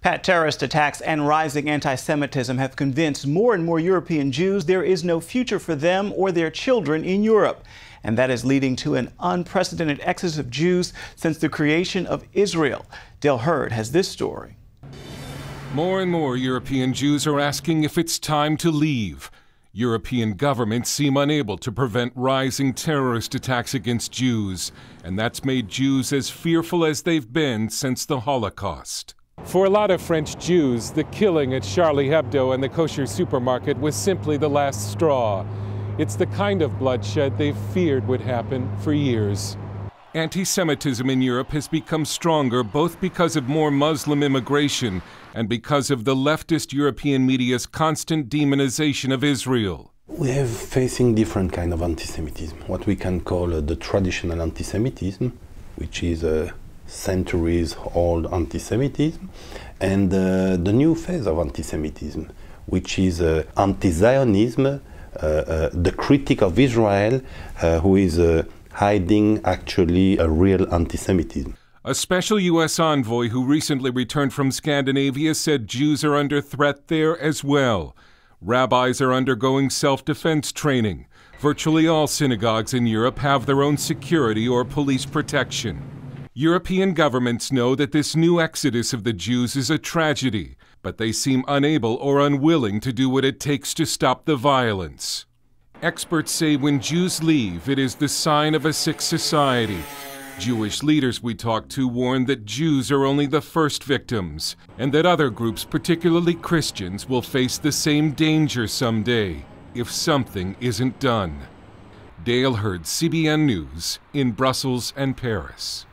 Pat, terrorist attacks and rising anti Semitism have convinced more and more European Jews there is no future for them or their children in Europe. And that is leading to an unprecedented exodus of Jews since the creation of Israel. Dale Hurd has this story. More and more European Jews are asking if it's time to leave. European governments seem unable to prevent rising terrorist attacks against Jews, and that's made Jews as fearful as they've been since the Holocaust. For a lot of French Jews, the killing at Charlie Hebdo and the kosher supermarket was simply the last straw. It's the kind of bloodshed they feared would happen for years. Anti Semitism in Europe has become stronger both because of more Muslim immigration and because of the leftist European media's constant demonization of Israel. We have facing different kind of anti-Semitism, what we can call uh, the traditional anti-Semitism, which is a uh, centuries old anti Semitism and uh, the new phase of anti Semitism, which is uh, anti Zionism, uh, uh, the critic of Israel uh, who is hiding actually a real anti Semitism. A special U.S. envoy who recently returned from Scandinavia said Jews are under threat there as well. Rabbis are undergoing self defense training. Virtually all synagogues in Europe have their own security or police protection. European governments know that this new exodus of the Jews is a tragedy, but they seem unable or unwilling to do what it takes to stop the violence. Experts say when Jews leave, it is the sign of a sick society. Jewish leaders we talked to warn that Jews are only the first victims, and that other groups, particularly Christians, will face the same danger someday if something isn't done. Dale Hurd, CBN News, in Brussels and Paris.